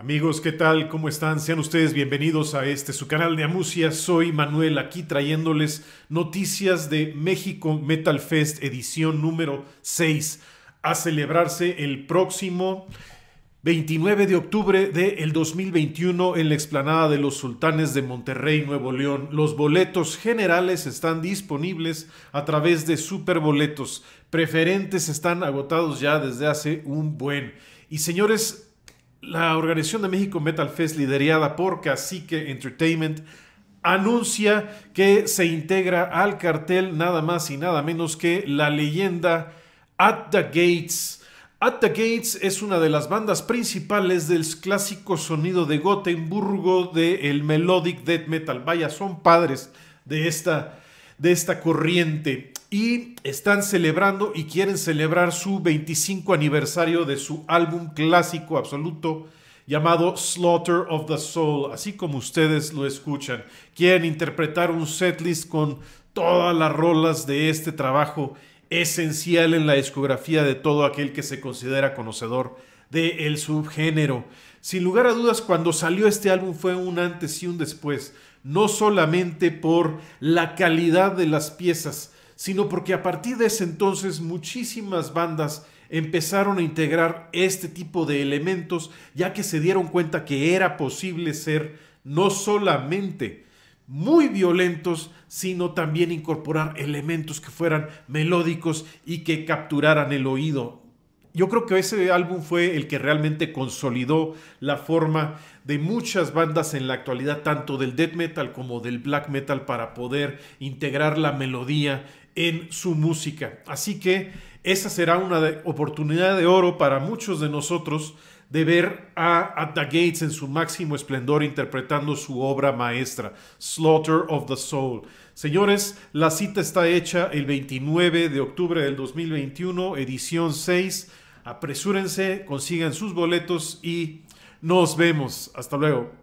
Amigos, ¿qué tal? ¿Cómo están? Sean ustedes bienvenidos a este su canal de Amusia. Soy Manuel aquí trayéndoles noticias de México Metal Fest edición número 6 a celebrarse el próximo 29 de octubre del el 2021 en la explanada de los Sultanes de Monterrey, Nuevo León. Los boletos generales están disponibles a través de Superboletos. Preferentes están agotados ya desde hace un buen. Y señores, la organización de México Metal Fest, liderada por Cacique Entertainment, anuncia que se integra al cartel nada más y nada menos que la leyenda At the Gates. At the Gates es una de las bandas principales del clásico sonido de Gotemburgo del melodic death metal. Vaya, son padres de esta, de esta corriente y están celebrando y quieren celebrar su 25 aniversario de su álbum clásico absoluto llamado Slaughter of the Soul, así como ustedes lo escuchan. Quieren interpretar un setlist con todas las rolas de este trabajo esencial en la discografía de todo aquel que se considera conocedor del subgénero. Sin lugar a dudas, cuando salió este álbum fue un antes y un después, no solamente por la calidad de las piezas, sino porque a partir de ese entonces muchísimas bandas empezaron a integrar este tipo de elementos, ya que se dieron cuenta que era posible ser no solamente muy violentos, sino también incorporar elementos que fueran melódicos y que capturaran el oído yo creo que ese álbum fue el que realmente consolidó la forma de muchas bandas en la actualidad, tanto del death metal como del black metal, para poder integrar la melodía en su música. Así que esa será una oportunidad de oro para muchos de nosotros de ver a At Gates en su máximo esplendor interpretando su obra maestra, Slaughter of the Soul. Señores, la cita está hecha el 29 de octubre del 2021, edición 6. Apresúrense, consigan sus boletos y nos vemos. Hasta luego.